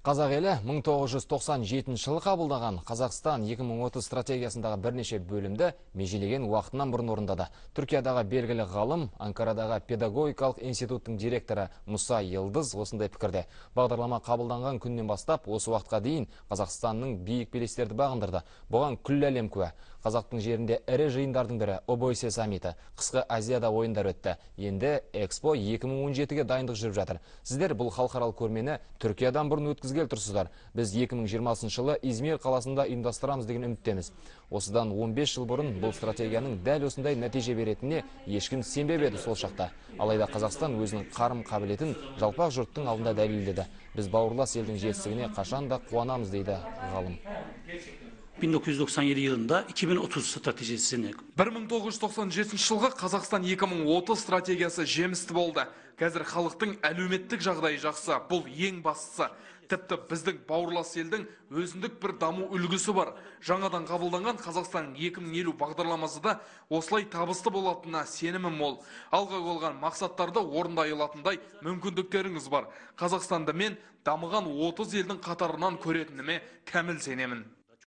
Қазақ елі 1997 жылы қабылдаған Қазақстан 2030 стратегиясындағы бірнеше бөлімді межелеген уақытынан бұрын орындады. Түркиядағы белгілі ғалым, Анкарадағы педагогикалық институттың директоры Мұса Елдіз осындай пікірде. Бағдарлама қабылданған күннен бастап осы уақытқа дейін Қазақстанның бейік белестерді бағындырды. Бұған күлі әлем қазақтың жерінде ірі жиындардың бірі обойсе саммиті қысқы азияда ойындар өтті енді экспо 2017-ге дайындық жүріп жатыр сіздер бұл халықаралық көрмені түркиядан бұрын өткізгелі тұрсыздар біз 2020 жылы измир қаласында ұйымдастырамыз деген үміттеміз осыдан 15 жыл бұрын бұл стратегияның дәл осындай нәтиже беретініне ешкім сенбеп еді сол шақта алайда қазақстан өзінің қарым қабілетін жалпақ жұрттың алдында дәлелдеді біз бауырлас елдің жетістігіне қашан да қуанамыз дейді ғалым 1997 yılında 2030 stratejisini. 1997 жылғы Қазақстан 2030 стратегиясы жемісті болды. Қазір халықтың әлеуметтік жағдайы жақсы. Бұл ең бастысы. Тіпті біздің бауырлас елдің өзіндік бір даму үлгісі бар. Жаңадан қабылданған Қазақстан 2050 бағдарламасы да осылай табысты болатынына сенімім мол. Алға қойылған мақсаттарды алатындай мүмкіндіктеріңіз бар. Қазақстанды мен дамыған 30 елдің қатарынан көретініме кәміл сенемін.